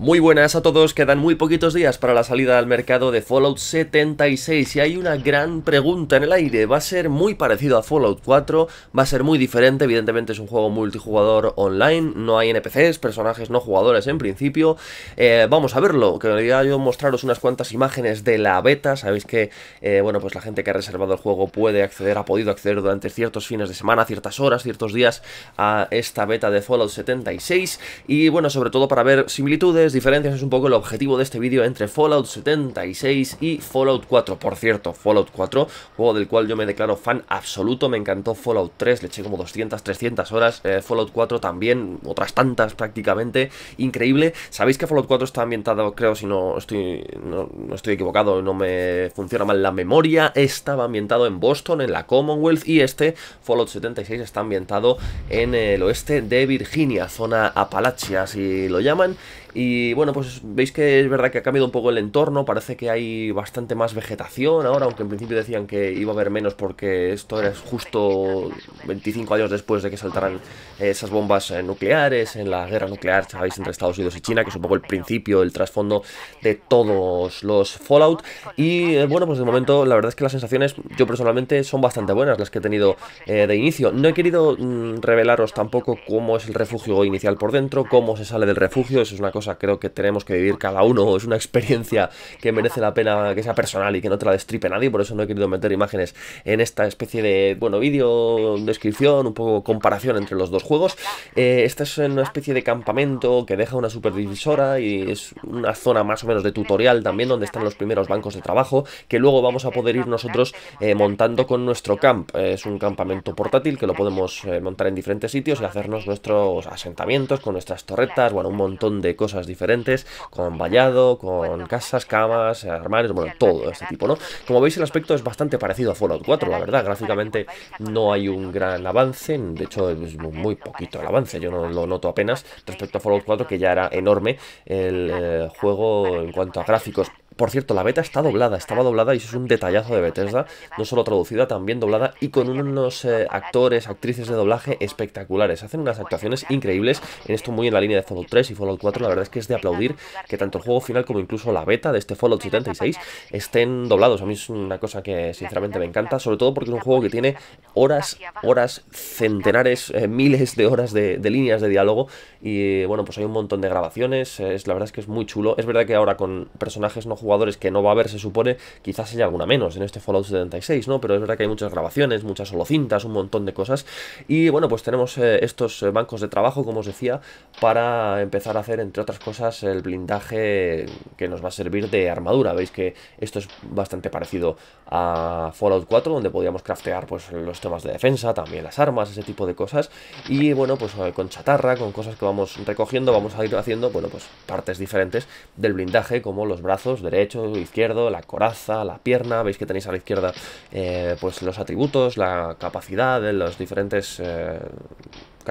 Muy buenas a todos, quedan muy poquitos días para la salida al mercado de Fallout 76 y hay una gran pregunta en el aire, ¿va a ser muy parecido a Fallout 4? ¿Va a ser muy diferente? Evidentemente es un juego multijugador online, no hay NPCs, personajes no jugadores en principio, eh, vamos a verlo, quería yo mostraros unas cuantas imágenes de la beta, sabéis que eh, bueno pues la gente que ha reservado el juego puede acceder, ha podido acceder durante ciertos fines de semana, ciertas horas, ciertos días a esta beta de Fallout 76 y bueno sobre todo para ver similitudes diferencias es un poco el objetivo de este vídeo entre Fallout 76 y Fallout 4. Por cierto, Fallout 4, juego del cual yo me declaro fan absoluto, me encantó Fallout 3, le eché como 200, 300 horas, eh, Fallout 4 también, otras tantas prácticamente, increíble. Sabéis que Fallout 4 está ambientado, creo, si no estoy, no, estoy equivocado, no me funciona mal la memoria, estaba ambientado en Boston, en la Commonwealth, y este Fallout 76 está ambientado en el oeste de Virginia, zona Apalachia, si lo llaman, y bueno, pues veis que es verdad que ha cambiado un poco el entorno, parece que hay bastante más vegetación ahora, aunque en principio decían que iba a haber menos porque esto era justo 25 años después de que saltaran eh, esas bombas eh, nucleares, en la guerra nuclear, sabéis, entre Estados Unidos y China, que es un poco el principio, el trasfondo de todos los Fallout. Y eh, bueno, pues de momento la verdad es que las sensaciones yo personalmente son bastante buenas las que he tenido de inicio. No he querido mm, revelaros tampoco cómo es el refugio inicial por dentro, cómo se sale del refugio, eso es una cosa creo que tenemos que vivir cada uno. Es una experiencia que merece la pena que sea personal y que no te la destripe nadie. Por eso no he querido meter imágenes en esta especie de, bueno, vídeo, descripción, un poco comparación entre los dos juegos. Eh, esta es una especie de campamento que deja una supervisora y es una zona más o menos de tutorial también donde están los primeros bancos de trabajo que luego vamos a poder ir nosotros eh, montando con nuestro camp. Es un campamento portátil que lo podemos eh, montar en diferentes sitios y hacernos nuestros asentamientos con nuestras torretas, bueno, un montón de cosas cosas diferentes, con vallado, con casas, camas, armarios, bueno, todo este tipo, ¿no? Como veis el aspecto es bastante parecido a Fallout 4, la verdad, gráficamente no hay un gran avance, de hecho es muy poquito el avance, yo no lo noto apenas respecto a Fallout 4 que ya era enorme el eh, juego en cuanto a gráficos, por cierto, la beta está doblada, estaba doblada y eso es un detallazo de Bethesda, no solo traducida, también doblada y con unos eh, actores, actrices de doblaje espectaculares. Hacen unas actuaciones increíbles, en esto muy en la línea de Fallout 3 y Fallout 4, la verdad es que es de aplaudir que tanto el juego final como incluso la beta de este Fallout 76 estén doblados. A mí es una cosa que sinceramente me encanta, sobre todo porque es un juego que tiene horas, horas, centenares, eh, miles de horas de, líneas de diálogo y bueno, pues hay un montón de grabaciones, es, la verdad es que es muy chulo. Es verdad que ahora con personajes no jugados que no va a haber, se supone, quizás haya alguna menos en este Fallout 76, ¿no? Pero es verdad que hay muchas grabaciones, muchas solo cintas un montón de cosas. Y bueno, pues tenemos eh, estos eh, bancos de trabajo, como os decía, para empezar a hacer, entre otras cosas, el blindaje que nos va a servir de armadura. Veis que esto es bastante parecido a Fallout 4, donde podíamos craftear pues los temas de defensa, también las armas, ese tipo de cosas. Y bueno, pues eh, con chatarra, con cosas que vamos recogiendo, vamos a ir haciendo, bueno, pues partes diferentes del blindaje, como los brazos de derecho, izquierdo, la coraza, la pierna, veis que tenéis a la izquierda eh, pues los atributos, la capacidad de los diferentes... Eh,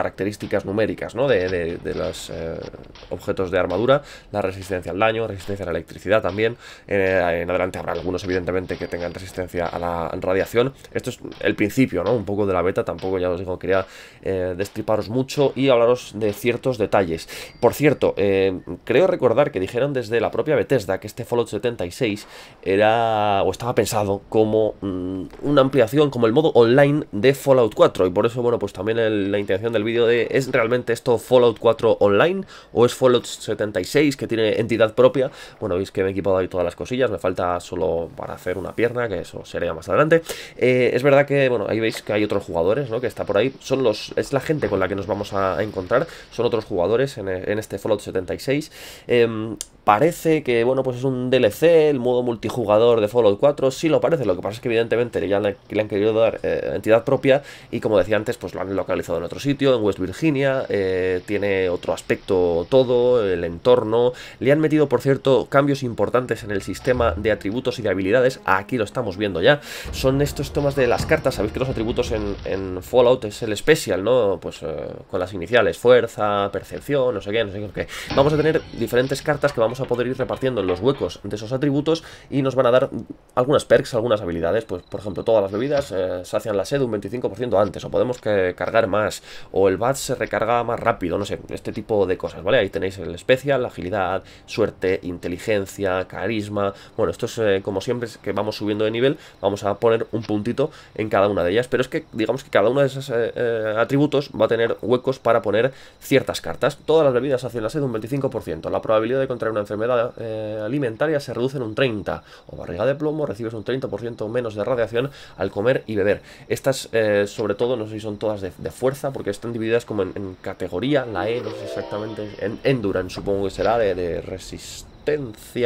características numéricas de, los eh, objetos de armadura, la resistencia al daño, resistencia a la electricidad también, eh, en adelante habrá algunos evidentemente que tengan resistencia a la radiación, esto es el principio ¿no? un poco de la beta, tampoco ya os digo, quería eh, destriparos mucho y hablaros de ciertos detalles. Por cierto, creo recordar que dijeron desde la propia Bethesda que este Fallout 76 era o estaba pensado como mm, una ampliación, como el modo online de Fallout 4 y por eso, bueno, pues también la intención del vídeo de ¿es realmente esto Fallout 4 Online o es Fallout 76 que tiene entidad propia? Bueno, veis que me he equipado ahí todas las cosillas, me falta solo para hacer una pierna, que eso sería más adelante. Eh, es verdad que, bueno, ahí veis que hay otros jugadores, ¿no? Que está por ahí, son los, es la gente con la que nos vamos a, encontrar, son otros jugadores en, en este Fallout 76 parece que, bueno, pues es un DLC, el modo multijugador de Fallout 4, sí lo parece, lo que pasa es que evidentemente ya le, han querido dar eh, entidad propia y como decía antes, pues lo han localizado en otro sitio, en West Virginia, eh, tiene otro aspecto todo, el entorno, le han metido, por cierto, cambios importantes en el sistema de atributos y de habilidades, aquí lo estamos viendo ya, son estos temas de las cartas, sabéis que los atributos en, Fallout es el especial, ¿no? Pues eh, con las iniciales, fuerza, percepción, no sé qué, no sé qué, vamos a tener diferentes cartas que vamos a poder ir repartiendo los huecos de esos atributos y nos van a dar algunas perks, algunas habilidades, pues por ejemplo todas las bebidas eh, sacian la sed un 25% antes, o podemos cargar más, o el bat se recarga más rápido, no sé, este tipo de cosas, ¿vale? Ahí tenéis el especial, agilidad, suerte, inteligencia, carisma, bueno, esto es eh, como siempre que vamos subiendo de nivel, vamos a poner un puntito en cada una de ellas, pero es que digamos que cada uno de esos eh, eh, atributos va a tener huecos para poner ciertas cartas, todas las bebidas sacian la sed un 25%, la probabilidad de contraer una enfermedad eh, alimentaria se reduce en un 30%. O barriga de plomo, recibes un 30% menos de radiación al comer y beber. Estas, eh, sobre todo, no sé si son todas de, fuerza, porque están divididas como en, categoría. La E, no sé exactamente, en Endurance, supongo que será de, de resistencia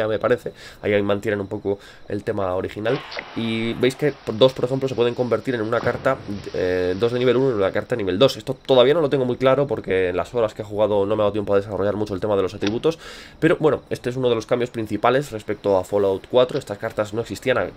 me parece. Ahí mantienen un poco el tema original. Y veis que dos, por ejemplo, se pueden convertir en una carta, eh, dos de nivel 1 y una carta de nivel 2. Esto todavía no lo tengo muy claro porque en las horas que he jugado no me ha dado tiempo a desarrollar mucho el tema de los atributos. Pero bueno, este es uno de los cambios principales respecto a Fallout 4. Estas cartas no existían en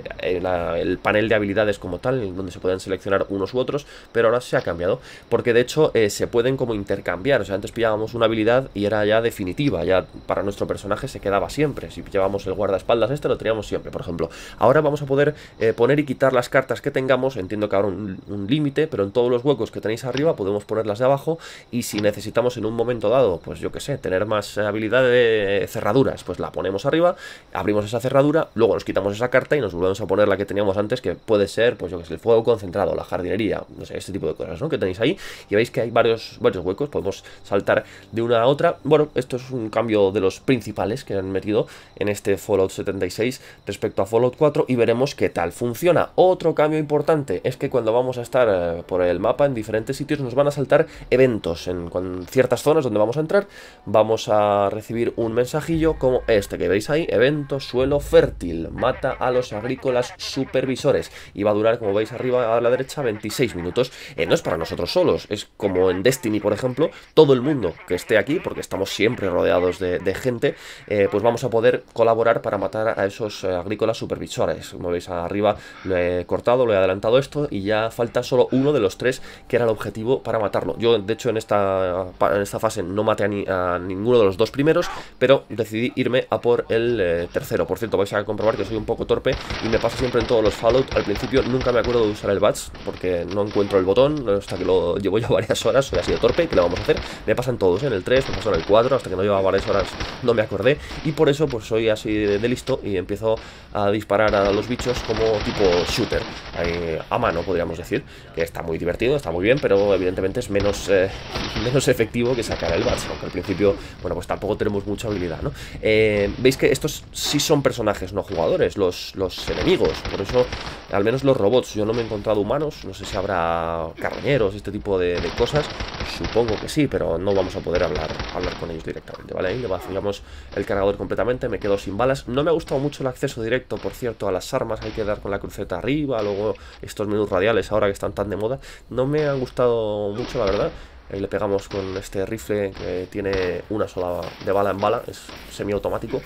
eh, el panel de habilidades como tal, donde se podían seleccionar unos u otros, pero ahora se ha cambiado. Porque de hecho eh, se pueden como intercambiar. O sea, antes pillábamos una habilidad y era ya definitiva. Ya para nuestro personaje se quedaba siempre. Si llevamos el guardaespaldas este, lo teníamos siempre, por ejemplo. Ahora vamos a poder eh, poner y quitar las cartas que tengamos. Entiendo que habrá un, límite, pero en todos los huecos que tenéis arriba podemos ponerlas de abajo. Y si necesitamos en un momento dado, pues yo que sé, tener más habilidad de cerraduras, pues la ponemos arriba, abrimos esa cerradura, luego nos quitamos esa carta y nos volvemos a poner la que teníamos antes, que puede ser, pues yo que sé, el fuego concentrado, la jardinería, no sé, este tipo de cosas, ¿no? Que tenéis ahí. Y veis que hay varios, varios huecos, podemos saltar de una a otra. Bueno, esto es un cambio de los principales que han metido en este Fallout 76 respecto a Fallout 4 y veremos qué tal funciona. Otro cambio importante es que cuando vamos a estar eh, por el mapa en diferentes sitios nos van a saltar eventos en, ciertas zonas donde vamos a entrar. Vamos a recibir un mensajillo como este que veis ahí, evento suelo fértil, mata a los agrícolas supervisores y va a durar como veis arriba a la derecha 26 minutos. Eh, no es para nosotros solos, es como en Destiny por ejemplo, todo el mundo que esté aquí, porque estamos siempre rodeados de, gente, eh, pues vamos a poder colaborar para matar a esos eh, agrícolas supervisores. Como veis arriba lo he cortado, lo he adelantado esto y ya falta solo uno de los tres que era el objetivo para matarlo. Yo de hecho en esta, en esta fase no maté a, ninguno de los dos primeros, pero decidí irme a por el eh, tercero. Por cierto, vais a comprobar que soy un poco torpe y me pasa siempre en todos los Fallout. Al principio nunca me acuerdo de usar el Bats, porque no encuentro el botón hasta que lo llevo yo varias horas, soy así de torpe, ¿qué lo vamos a hacer? Me pasan todos, ¿eh? en el 3, me pasó en el 4, hasta que no llevaba varias horas no me acordé y por eso pues soy así de, listo y empiezo a disparar a los bichos como tipo shooter, eh, a mano podríamos decir, que está muy divertido, está muy bien, pero evidentemente es menos, eh, menos efectivo que sacar el bats, aunque al principio, bueno, pues tampoco tenemos mucha habilidad, ¿no? Eh, Veis que estos sí son personajes, no jugadores, los, los enemigos, por eso, al menos los robots, yo no me he encontrado humanos, no sé si habrá carroñeros, este tipo de, cosas, supongo que sí, pero no vamos a poder hablar, hablar con ellos directamente, ¿vale? Y le el cargador con completamente, me quedo sin balas. No me ha gustado mucho el acceso directo, por cierto, a las armas, hay que dar con la cruceta arriba, luego estos menús radiales ahora que están tan de moda. No me han gustado mucho, la verdad. le pegamos con este rifle que tiene una sola de bala en bala, es semiautomático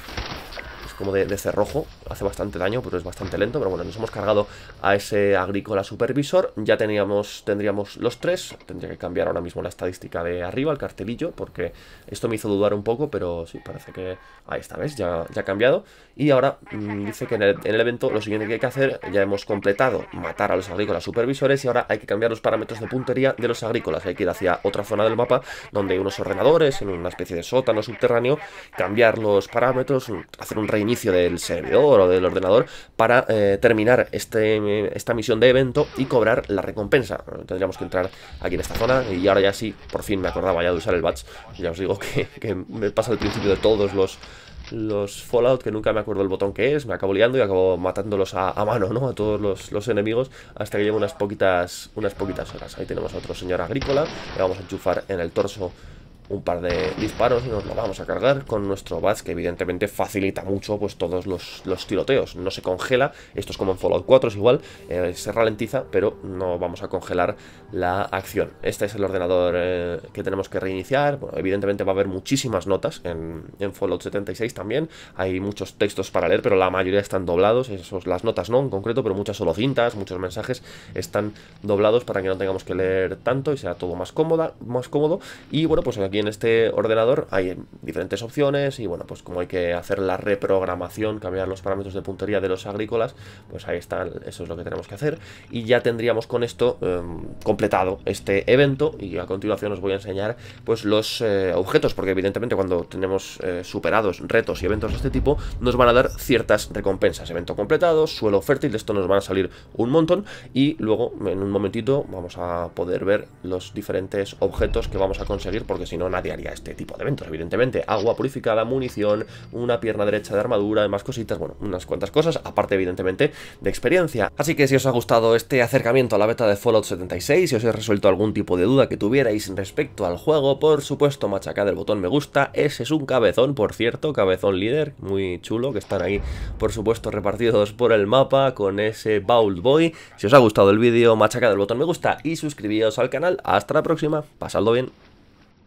como de, cerrojo. Hace bastante daño, pero es bastante lento. Pero bueno, nos hemos cargado a ese agrícola supervisor. Ya teníamos, tendríamos los tres. Tendría que cambiar ahora mismo la estadística de arriba, el cartelillo, porque esto me hizo dudar un poco, pero sí, parece que... Ahí está, ¿ves? Ya, ya ha cambiado. Y ahora mm, dice que en el, en el evento lo siguiente que hay que hacer, ya hemos completado matar a los agrícolas supervisores y ahora hay que cambiar los parámetros de puntería de los agrícolas. Hay que ir hacia otra zona del mapa donde hay unos ordenadores en una especie de sótano subterráneo, cambiar los parámetros, hacer un reinicio inicio del servidor o del ordenador para eh, terminar este, esta misión de evento y cobrar la recompensa. tendríamos que entrar aquí en esta zona y ahora ya sí, por fin me acordaba ya de usar el batch. Ya os digo que, me pasa al principio de todos los los Fallout, que nunca me acuerdo el botón que es, me acabo liando y acabo matándolos a, mano, ¿no? A todos los, enemigos, hasta que llevo unas poquitas, unas poquitas horas. Ahí tenemos a otro señor agrícola, le vamos a enchufar en el torso un par de disparos y nos lo vamos a cargar con nuestro bats que evidentemente facilita mucho pues todos los, tiroteos, no se congela, esto es como en Fallout 4 es igual, eh, se ralentiza pero no vamos a congelar la acción. Este es el ordenador eh, que tenemos que reiniciar, evidentemente va a haber muchísimas notas en, en, Fallout 76 también, hay muchos textos para leer pero la mayoría están doblados, esos, las notas no en concreto, pero muchas solo cintas, muchos mensajes están doblados para que no tengamos que leer tanto y sea todo más cómoda, más cómodo y bueno pues aquí en este ordenador hay diferentes opciones y bueno, pues como hay que hacer la reprogramación, cambiar los parámetros de puntería de los agrícolas, pues ahí está, eso es lo que tenemos que hacer. Y ya tendríamos con esto em, completado este evento y a continuación os voy a enseñar pues los eh, objetos, porque evidentemente cuando tenemos eh, superados retos y eventos de este tipo, nos van a dar ciertas recompensas. Evento completado, suelo fértil, de esto nos van a salir un montón y luego en un momentito vamos a poder ver los diferentes objetos que vamos a conseguir, porque si no nadie este tipo de eventos, evidentemente. Agua purificada, munición, una pierna derecha de armadura, más cositas, bueno, unas cuantas cosas, aparte evidentemente de experiencia. Así que si os ha gustado este acercamiento a la beta de Fallout 76, si os he resuelto algún tipo de duda que tuvierais respecto al juego, por supuesto machacad el botón me gusta, ese es un cabezón, por cierto, cabezón líder, muy chulo, que están ahí, por supuesto, repartidos por el mapa con ese Bowl Boy. Si os ha gustado el vídeo, machacad el botón me gusta y suscribíos al canal. Hasta la próxima, pasadlo bien.